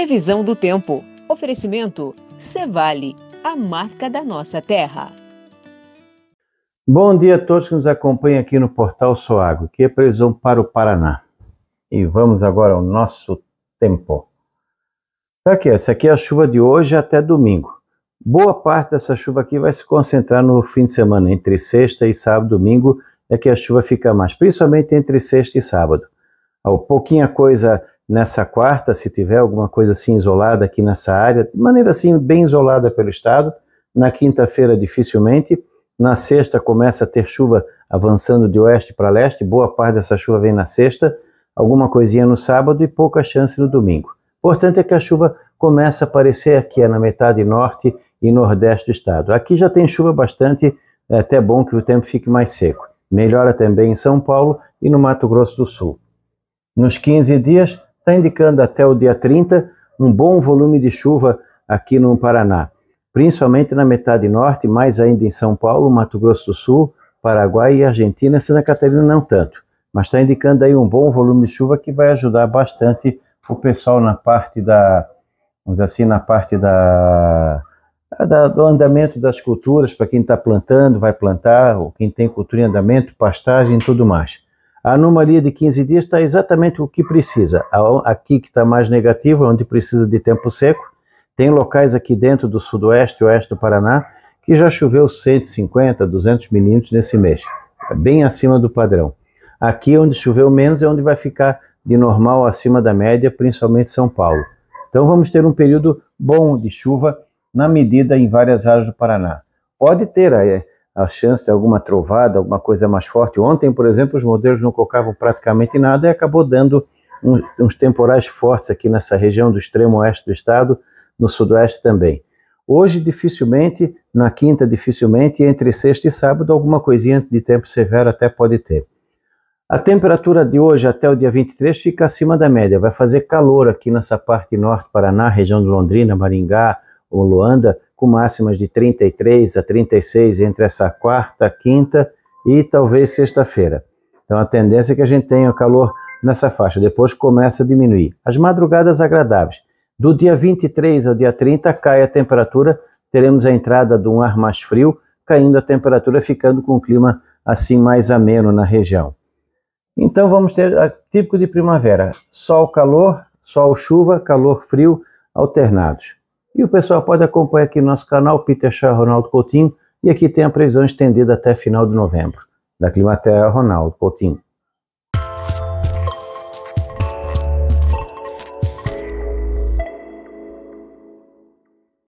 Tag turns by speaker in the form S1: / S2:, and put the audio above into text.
S1: Previsão do tempo. Oferecimento Cevale, a marca da nossa terra. Bom dia a todos que nos acompanham aqui no Portal Soago, que é previsão para o Paraná. E vamos agora ao nosso tempo. Tá aqui, essa aqui é a chuva de hoje até domingo. Boa parte dessa chuva aqui vai se concentrar no fim de semana, entre sexta e sábado, domingo é que a chuva fica mais, principalmente entre sexta e sábado. Pouquinha coisa nessa quarta, se tiver alguma coisa assim isolada aqui nessa área, de maneira assim bem isolada pelo estado. Na quinta-feira dificilmente, na sexta começa a ter chuva avançando de oeste para leste, boa parte dessa chuva vem na sexta, alguma coisinha no sábado e pouca chance no domingo. Importante é que a chuva começa a aparecer aqui, é na metade norte e nordeste do estado. Aqui já tem chuva bastante, é até bom que o tempo fique mais seco. Melhora também em São Paulo e no Mato Grosso do Sul. Nos 15 dias, está indicando até o dia 30 um bom volume de chuva aqui no Paraná, principalmente na metade norte, mais ainda em São Paulo, Mato Grosso do Sul, Paraguai e Argentina, Santa Catarina não tanto, mas está indicando aí um bom volume de chuva que vai ajudar bastante o pessoal na parte da, vamos dizer assim, na parte da, da do andamento das culturas, para quem está plantando, vai plantar, ou quem tem cultura em andamento, pastagem e tudo mais. Ah, A anomalia de 15 dias está exatamente o que precisa. Aqui que está mais negativo, é onde precisa de tempo seco. Tem locais aqui dentro do sudoeste e oeste do Paraná que já choveu 150, 200 milímetros nesse mês. É bem acima do padrão. Aqui onde choveu menos é onde vai ficar de normal acima da média, principalmente São Paulo. Então vamos ter um período bom de chuva na medida em várias áreas do Paraná. Pode ter é, a chance de alguma trovada, alguma coisa mais forte. Ontem, por exemplo, os modelos não colocavam praticamente nada e acabou dando uns, uns temporais fortes aqui nessa região do extremo oeste do estado, no sudoeste também. Hoje, dificilmente, na quinta, dificilmente, entre sexta e sábado, alguma coisinha de tempo severo até pode ter. A temperatura de hoje até o dia 23 fica acima da média. Vai fazer calor aqui nessa parte norte do Paraná, região de Londrina, Maringá ou Luanda, com máximas de 33 a 36 entre essa quarta, quinta e talvez sexta-feira. Então a tendência é que a gente tenha o calor nessa faixa, depois começa a diminuir. As madrugadas agradáveis. Do dia 23 ao dia 30 cai a temperatura, teremos a entrada de um ar mais frio, caindo a temperatura, ficando com um clima assim mais ameno na região. Então vamos ter ah, típico de primavera: sol, calor, sol, chuva, calor, frio alternados. E o pessoal pode acompanhar aqui no nosso canal, Peter Chá Ronaldo Coutinho, e aqui tem a previsão estendida até final de novembro. Da Climaterra, Ronaldo Coutinho.